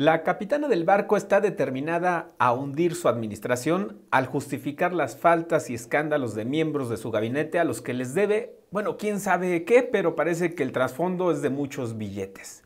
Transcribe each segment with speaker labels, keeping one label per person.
Speaker 1: La capitana del barco está determinada a hundir su administración al justificar las faltas y escándalos de miembros de su gabinete a los que les debe, bueno, quién sabe qué, pero parece que el trasfondo es de muchos billetes.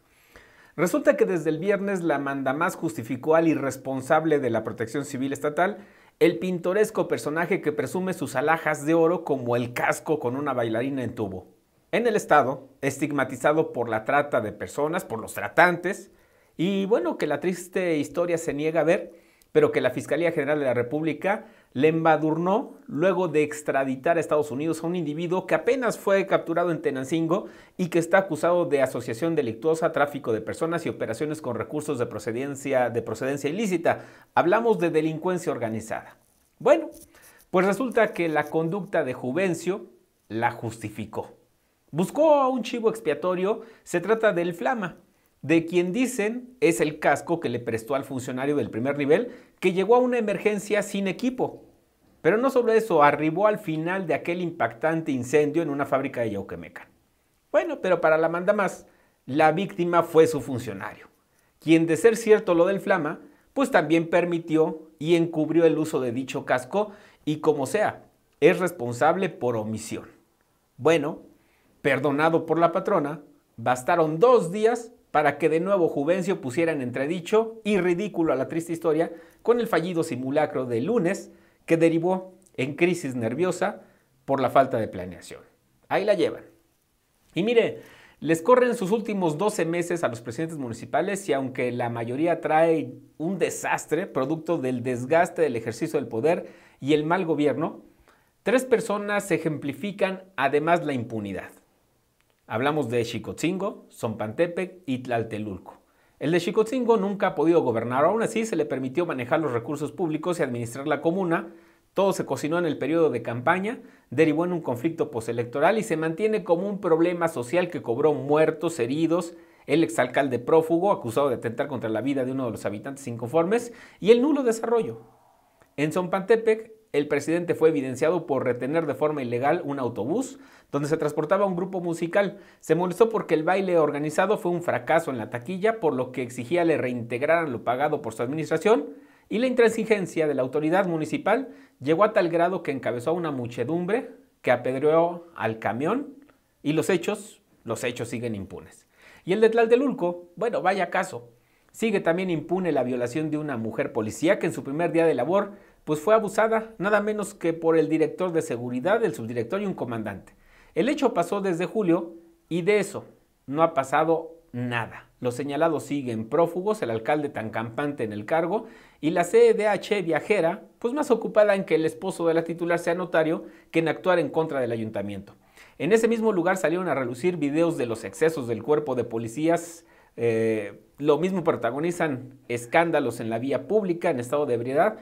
Speaker 1: Resulta que desde el viernes la mandamás justificó al irresponsable de la Protección Civil Estatal, el pintoresco personaje que presume sus alhajas de oro como el casco con una bailarina en tubo. En el Estado, estigmatizado por la trata de personas, por los tratantes, y bueno, que la triste historia se niega a ver, pero que la Fiscalía General de la República le embadurnó luego de extraditar a Estados Unidos a un individuo que apenas fue capturado en Tenancingo y que está acusado de asociación delictuosa, tráfico de personas y operaciones con recursos de procedencia, de procedencia ilícita. Hablamos de delincuencia organizada. Bueno, pues resulta que la conducta de Juvencio la justificó. Buscó a un chivo expiatorio, se trata del Flama, de quien dicen es el casco que le prestó al funcionario del primer nivel que llegó a una emergencia sin equipo. Pero no solo eso, arribó al final de aquel impactante incendio en una fábrica de Yauquemeca. Bueno, pero para la manda más, la víctima fue su funcionario, quien de ser cierto lo del flama, pues también permitió y encubrió el uso de dicho casco y como sea, es responsable por omisión. Bueno, perdonado por la patrona, bastaron dos días para que de nuevo Juvencio pusiera en entredicho y ridículo a la triste historia con el fallido simulacro de lunes que derivó en crisis nerviosa por la falta de planeación. Ahí la llevan. Y mire, les corren sus últimos 12 meses a los presidentes municipales y aunque la mayoría trae un desastre producto del desgaste del ejercicio del poder y el mal gobierno, tres personas ejemplifican además la impunidad. Hablamos de Xicotzingo, Zompantepec y Tlaltelulco. El de Xicotzingo nunca ha podido gobernar, aún así se le permitió manejar los recursos públicos y administrar la comuna. Todo se cocinó en el periodo de campaña, derivó en un conflicto postelectoral y se mantiene como un problema social que cobró muertos, heridos, el exalcalde prófugo acusado de atentar contra la vida de uno de los habitantes inconformes y el nulo desarrollo. En Zompantepec el presidente fue evidenciado por retener de forma ilegal un autobús donde se transportaba un grupo musical. Se molestó porque el baile organizado fue un fracaso en la taquilla, por lo que exigía le reintegraran lo pagado por su administración y la intransigencia de la autoridad municipal llegó a tal grado que encabezó una muchedumbre que apedreó al camión y los hechos, los hechos siguen impunes. Y el de Ulco, bueno, vaya caso. Sigue también impune la violación de una mujer policía que en su primer día de labor pues fue abusada nada menos que por el director de seguridad, el subdirector y un comandante. El hecho pasó desde julio y de eso no ha pasado nada. Los señalados siguen prófugos, el alcalde tan campante en el cargo y la CDH e viajera, pues más ocupada en que el esposo de la titular sea notario que en actuar en contra del ayuntamiento. En ese mismo lugar salieron a relucir videos de los excesos del cuerpo de policías. Eh, lo mismo protagonizan escándalos en la vía pública en estado de ebriedad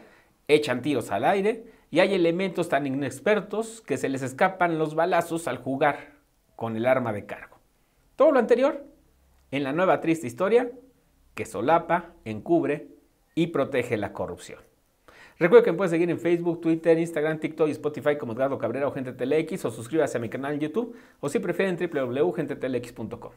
Speaker 1: echan tiros al aire y hay elementos tan inexpertos que se les escapan los balazos al jugar con el arma de cargo. Todo lo anterior en la nueva triste historia que solapa, encubre y protege la corrupción. Recuerda que me puedes seguir en Facebook, Twitter, Instagram, TikTok y Spotify como Edgardo Cabrera o Gente TeleX o suscríbase a mi canal en YouTube o si prefieren www.gentetlx.com.